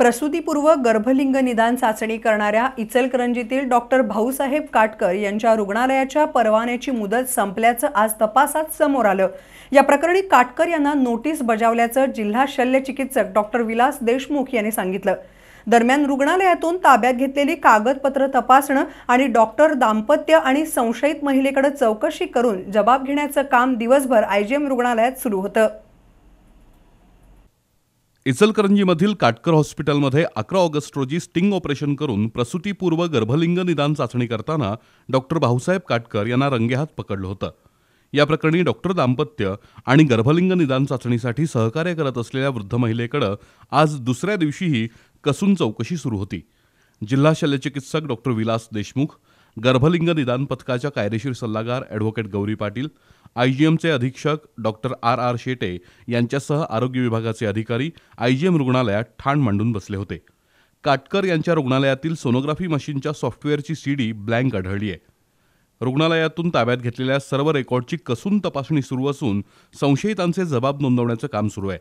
प्रसूतीपूर्व गर्भलिंग निदान चाचणी करणाऱ्या इचलकरंजीतील डॉक्टर भाऊसाहेब काटकर यांच्या रुग्णालयाच्या परवान्याची मुदत संपल्याचं आज तपासात समोर आलं या प्रकरणी काटकर यांना नोटीस बजावल्याचं जिल्हा शल्य चिकित्सक डॉक्टर विलास देशमुख यांनी सांगितलं दरम्यान रुग्णालयातून ताब्यात घेतलेली कागदपत्र तपासणं आणि डॉक्टर दाम्पत्य आणि संशयित महिलेकडे चौकशी करून जबाब घेण्याचं काम दिवसभर आयजीएम रुग्णालयात सुरू होतं इचलकरंजीमधील काटकर हॉस्पिटलमध्ये अकरा ऑगस्ट रोजी स्टिंग ऑपरेशन करून प्रसूतीपूर्व गर्भलिंग निदान चाचणी करताना डॉक्टर भाऊसाहेब काटकर यांना रंगेहात पकडलं होतं या प्रकरणी डॉक्टर दाम्पत्य आणि गर्भलिंग निदान चाचणीसाठी सहकार्य करत असलेल्या वृद्ध महिलेकडं आज दुसऱ्या दिवशीही कसून चौकशी सुरू होती जिल्हा शल्यचिकित्सक डॉक्टर विलास देशमुख गर्भलिंग निदान पथकाच्या कायदेशीर सल्लागार ॲडव्होकेट गौरी पाटील एमचे अधीक्षक डॉक्टर आर आर शेटे यांच्यासह आरोग्य विभागाचे अधिकारी आय जी एम रुग्णालयात ठाण मांडून बसले होते काटकर यांच्या रुग्णालयातील सोनोग्राफी मशीनच्या सॉफ्टवेअरची सीडी ब्लँक आढळली आहे रुग्णालयातून ताब्यात घेतलेल्या सर्व रेकॉर्डची कसून तपासणी सुरू असून संशयितांचे जबाब नोंदवण्याचं काम सुरू आहे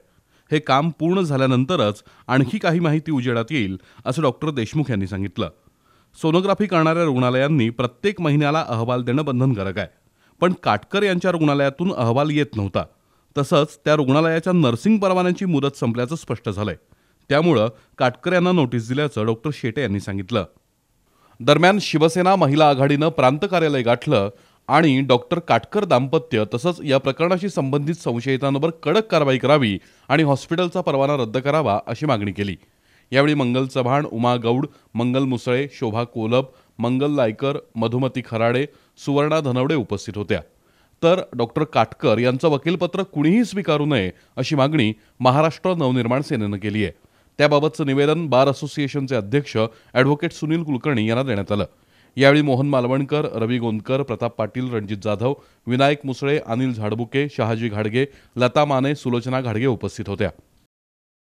हे काम पूर्ण झाल्यानंतरच आणखी काही माहिती उजेडात येईल असं डॉक्टर देशमुख यांनी सांगितलं सोनोग्राफी करणाऱ्या रुग्णालयांनी प्रत्येक महिन्याला अहवाल देणं बंधनकारक आहे पण काटकर यांच्या रुग्णालयातून अहवाल येत नव्हता तसंच त्या रुग्णालयाच्या नर्सिंग परवान्यांची मुदत संपल्याचं स्पष्ट झालंय त्यामुळं काटकर यांना नोटीस दिल्याचं डॉक्टर शेटे यांनी सांगितलं दरम्यान शिवसेना महिला आघाडीनं प्रांत कार्यालय गाठलं आणि डॉक्टर काटकर दाम्पत्य तसंच या प्रकरणाशी संबंधित संशयितांवर कडक कारवाई करावी आणि हॉस्पिटलचा परवाना रद्द करावा अशी मागणी केली यावेळी मंगल चव्हाण उमा गौड मंगल मुसळे शोभा कोलब मंगल लायकर मधुमती खराडे सुवर्णा धनवडे उपस्थित होत्या तर डॉक्टर काटकर यांचं वकीलपत्र कुणीही स्वीकारू नये अशी मागणी महाराष्ट्र नवनिर्माण सेनेनं केली आहे त्याबाबतचं निवेदन बार असोसिएशनचे अध्यक्ष ॲडव्होकेट सुनील कुलकर्णी यांना देण्यात आलं यावेळी मोहन मालवणकर रवी गोंदकर प्रताप पाटील रणजित जाधव विनायक मुसळे अनिल झाडबुके शहाजी घाडगे लता माने सुलोचना घाडगे उपस्थित होत्या